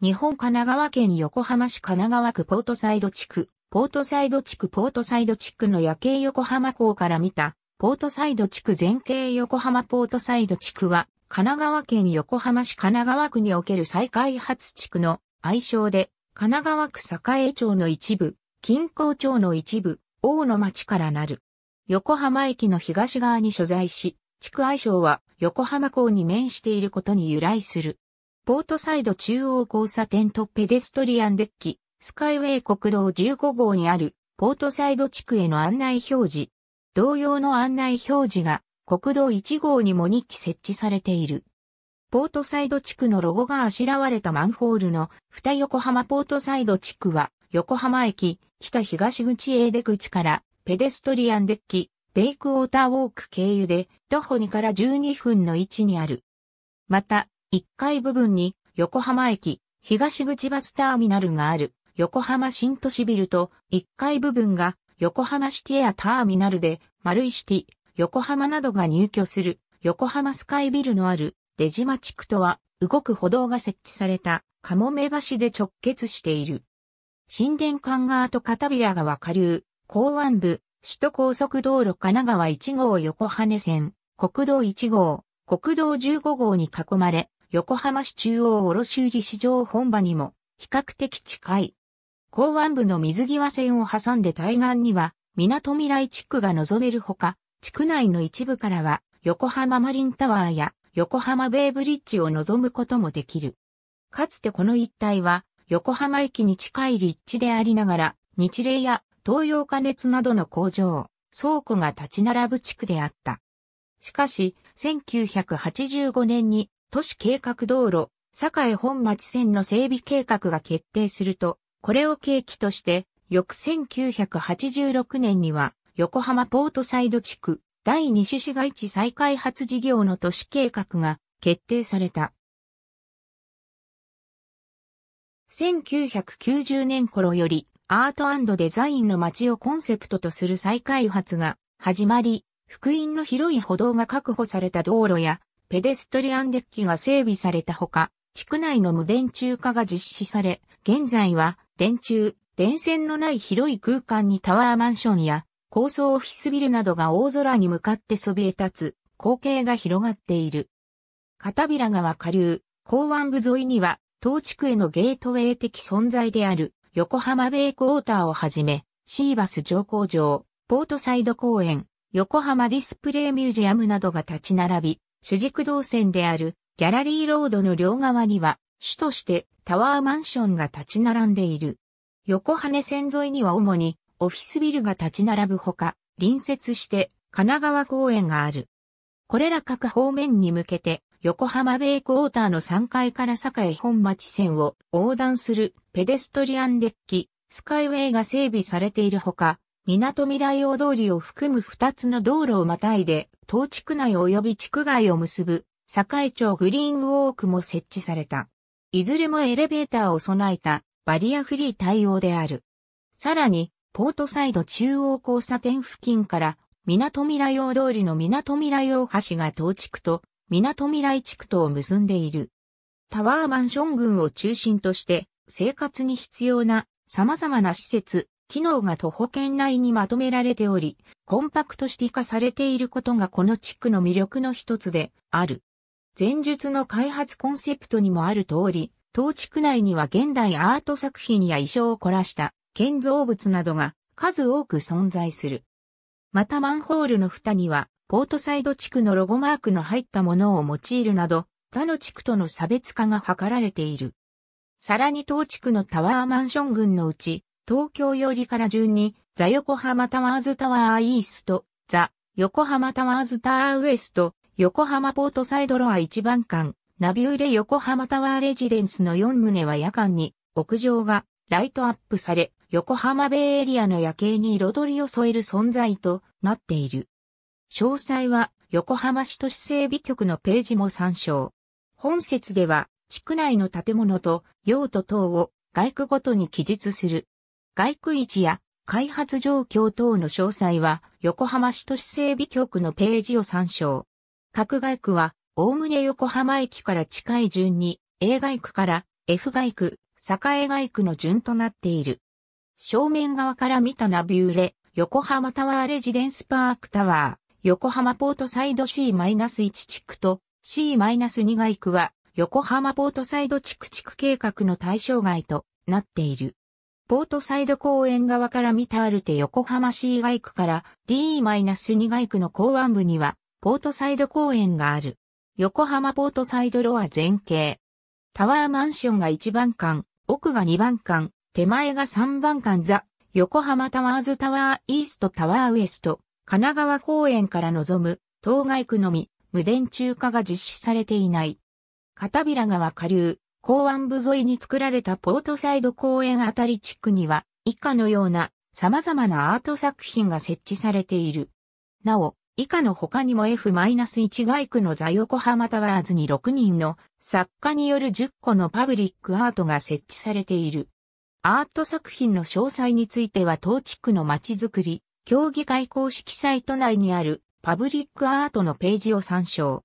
日本神奈川県横浜市神奈川区ポートサイド地区、ポートサイド地区ポートサイド地区の夜景横浜港から見た、ポートサイド地区全景横浜ポートサイド地区は、神奈川県横浜市神奈川区における再開発地区の愛称で、神奈川区栄町の一部、近郊町の一部、大野町からなる。横浜駅の東側に所在し、地区愛称は横浜港に面していることに由来する。ポートサイド中央交差点とペデストリアンデッキ、スカイウェイ国道15号にあるポートサイド地区への案内表示、同様の案内表示が国道1号にも2機設置されている。ポートサイド地区のロゴがあしらわれたマンホールの二横浜ポートサイド地区は横浜駅北東口 A 出口からペデストリアンデッキベイクウォーターウォーク経由で徒歩2から12分の位置にある。また、1階部分に横浜駅東口バスターミナルがある横浜新都市ビルと1階部分が横浜シティアターミナルで丸いシティ、横浜などが入居する横浜スカイビルのある出島地区とは動く歩道が設置されたカモメ橋で直結している。新電館側と片平川下流、港湾部、首都高速道路神奈川1号横羽線、国道1号、国道15号に囲まれ、横浜市中央卸売市場本場にも比較的近い。港湾部の水際線を挟んで対岸には、港未来地区が望めるほか、地区内の一部からは、横浜マリンタワーや横浜ベイブリッジを望むこともできる。かつてこの一帯は、横浜駅に近い立地でありながら、日霊や東洋加熱などの工場、倉庫が立ち並ぶ地区であった。しかし、1985年に都市計画道路、栄本町線の整備計画が決定すると、これを契機として、翌1986年には、横浜ポートサイド地区、第2種市街地再開発事業の都市計画が決定された。1990年頃より、アートデザインの街をコンセプトとする再開発が始まり、福音の広い歩道が確保された道路やペデストリアンデッキが整備されたほか、地区内の無電柱化が実施され、現在は電柱、電線のない広い空間にタワーマンションや高層オフィスビルなどが大空に向かってそびえ立つ光景が広がっている。片平川下流、港湾部沿いには、当地区へのゲートウェイ的存在である横浜ベイクウォーターをはじめ、シーバス乗降場、ポートサイド公園、横浜ディスプレイミュージアムなどが立ち並び、主軸動線であるギャラリーロードの両側には、主としてタワーマンションが立ち並んでいる。横羽線沿いには主にオフィスビルが立ち並ぶほか、隣接して神奈川公園がある。これら各方面に向けて、横浜ベイクウォーターの3階から栄本町線を横断するペデストリアンデッキ、スカイウェイが整備されているほか、港未来大通りを含む2つの道路をまたいで東地区内及び地区外を結ぶ、栄町グリーンウォークも設置された。いずれもエレベーターを備えたバリアフリー対応である。さらに、ポートサイド中央交差点付近から港未来用通りの港未来用橋が東地区と港未来地区とを結んでいる。タワーマンション群を中心として生活に必要な様々な施設、機能が徒歩圏内にまとめられており、コンパクトシティ化されていることがこの地区の魅力の一つである。前述の開発コンセプトにもある通り、当地区内には現代アート作品や衣装を凝らした建造物などが数多く存在する。またマンホールの蓋には、ポートサイド地区のロゴマークの入ったものを用いるなど、他の地区との差別化が図られている。さらに当地区のタワーマンション群のうち、東京よりから順に、ザ・横浜タワーズタワーイースト、ザ・横浜タワーズタワーウエスト、横浜ポートサイドロア1番館、ナビウレ横浜タワーレジデンスの4棟は夜間に、屋上がライトアップされ、横浜ベイエリアの夜景に彩りを添える存在となっている。詳細は横浜市都市整備局のページも参照。本説では地区内の建物と用途等を外区ごとに記述する。外区位置や開発状況等の詳細は横浜市都市整備局のページを参照。各外区は、おおむね横浜駅から近い順に A 外区から F 外区、栄外区の順となっている。正面側から見たナビューレ、横浜タワーレジデンスパークタワー、横浜ポートサイド C-1 地区と C-2 外区は横浜ポートサイド地区地区計画の対象外となっている。ポートサイド公園側から見たアルテ横浜市以外区から D-2 外区の港湾部には、ポートサイド公園がある。横浜ポートサイドロア全景。タワーマンションが1番館、奥が2番館、手前が3番館ザ、横浜タワーズタワーイーストタワーウエスト、神奈川公園から望む、当該区のみ、無電中化が実施されていない。片平川下流、港湾部沿いに作られたポートサイド公園あたり地区には、以下のような様々なアート作品が設置されている。なお、以下の他にも F-1 街区の座横浜タワーズに6人の作家による10個のパブリックアートが設置されている。アート作品の詳細については当地区のまちづくり、協議会公式サイト内にあるパブリックアートのページを参照。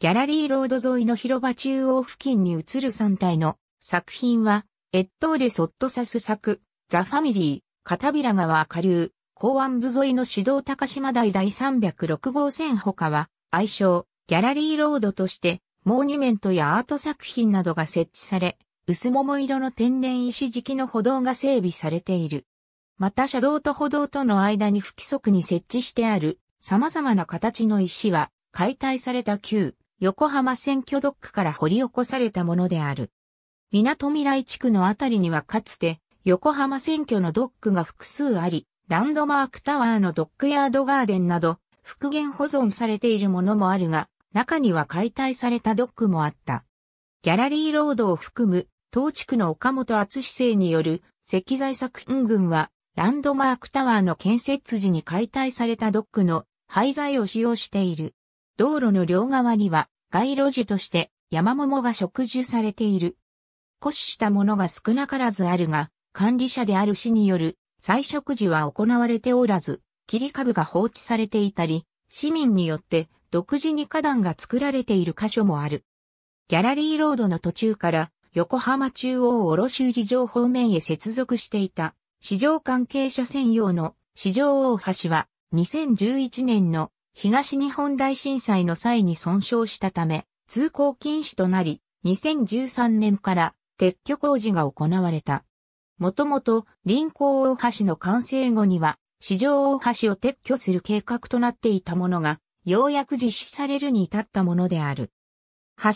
ギャラリーロード沿いの広場中央付近に移る3体の作品は、越冬でそっと刺す作、ザ・ファミリー、片平川下流、港湾部沿いの指導高島台第306号線他は、愛称、ギャラリーロードとして、モーニュメントやアート作品などが設置され、薄桃色の天然石敷きの歩道が整備されている。また車道と歩道との間に不規則に設置してある様々な形の石は解体された旧横浜選挙ドックから掘り起こされたものである。港未来地区のあたりにはかつて横浜選挙のドックが複数あり、ランドマークタワーのドックヤードガーデンなど復元保存されているものもあるが、中には解体されたドックもあった。ギャラリーロードを含む当地区の岡本厚生による石材作品群はランドマークタワーの建設時に解体されたドックの廃材を使用している。道路の両側には街路樹として山桃が植樹されている。枯死したものが少なからずあるが、管理者である市による再植樹は行われておらず、切り株が放置されていたり、市民によって独自に花壇が作られている箇所もある。ギャラリーロードの途中から横浜中央卸売場方面へ接続していた市場関係者専用の市場大橋は2011年の東日本大震災の際に損傷したため、通行禁止となり、2013年から撤去工事が行われた。もともと、臨港大橋の完成後には、市場大橋を撤去する計画となっていたものが、ようやく実施されるに至ったものである。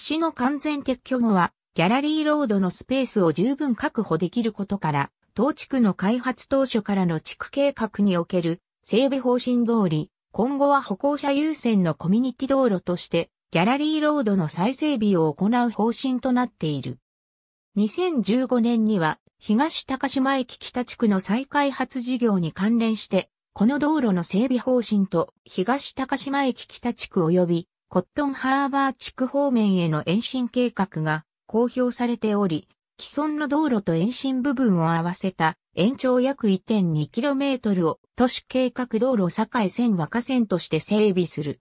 橋の完全撤去後は、ギャラリーロードのスペースを十分確保できることから、当地区の開発当初からの地区計画における整備方針通り、今後は歩行者優先のコミュニティ道路として、ギャラリーロードの再整備を行う方針となっている。2015年には、東高島駅北地区の再開発事業に関連して、この道路の整備方針と、東高島駅北地区及び、コットンハーバー地区方面への延伸計画が公表されており、既存の道路と延伸部分を合わせた延長約 1.2km を都市計画道路境線若線として整備する。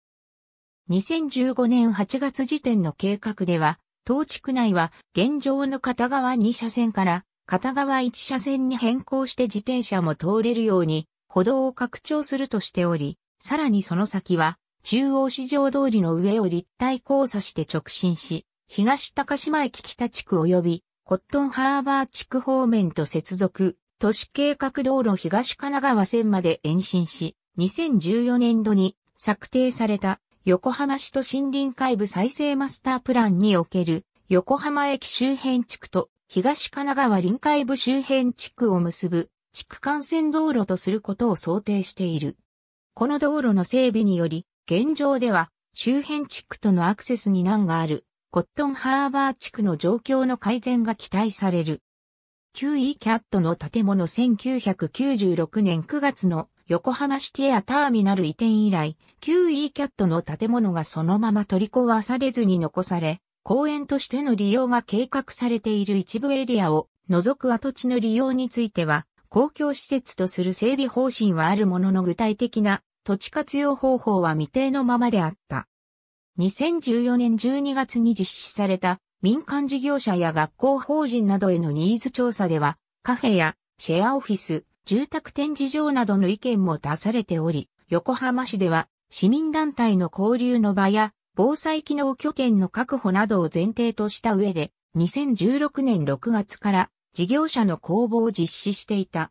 2015年8月時点の計画では、当地区内は現状の片側2車線から片側1車線に変更して自転車も通れるように歩道を拡張するとしており、さらにその先は中央市場通りの上を立体交差して直進し、東高島駅北地区及びコットンハーバー地区方面と接続、都市計画道路東神奈川線まで延伸し、2014年度に策定された横浜市と森林海部再生マスタープランにおける横浜駅周辺地区と東神奈川臨海部周辺地区を結ぶ地区幹線道路とすることを想定している。この道路の整備により、現状では周辺地区とのアクセスに難があるコットンハーバー地区の状況の改善が期待される。9位キャットの建物1996年9月の横浜シティアターミナル移転以来、9位キャットの建物がそのまま取り壊されずに残され、公園としての利用が計画されている一部エリアを除く跡地の利用については、公共施設とする整備方針はあるものの具体的な土地活用方法は未定のままであった。2014年12月に実施された民間事業者や学校法人などへのニーズ調査では、カフェやシェアオフィス、住宅展示場などの意見も出されており、横浜市では市民団体の交流の場や防災機能拠点の確保などを前提とした上で、2016年6月から事業者の公募を実施していた。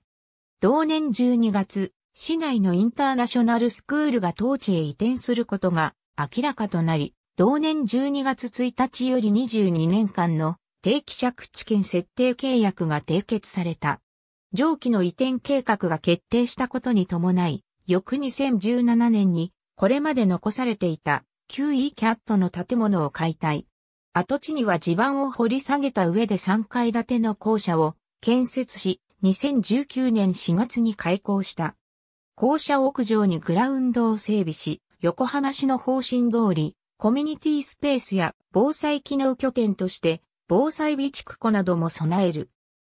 同年12月、市内のインターナショナルスクールが当地へ移転することが明らかとなり、同年12月1日より22年間の定期借地権設定契約が締結された。上記の移転計画が決定したことに伴い、翌2017年にこれまで残されていた q E キャットの建物を解体。跡地には地盤を掘り下げた上で3階建ての校舎を建設し、2019年4月に開校した。校舎屋上にグラウンドを整備し、横浜市の方針通り、コミュニティスペースや防災機能拠点として、防災備蓄庫なども備える。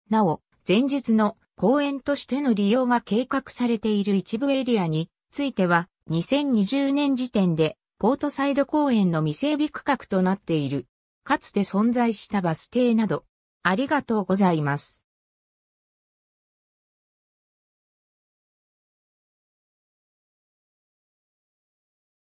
なお、前述の公園としての利用が計画されている一部エリアについては、2020年時点で、ポートサイド公園の未整備区画となっている。かつて存在したバス停など、ありがとうございます。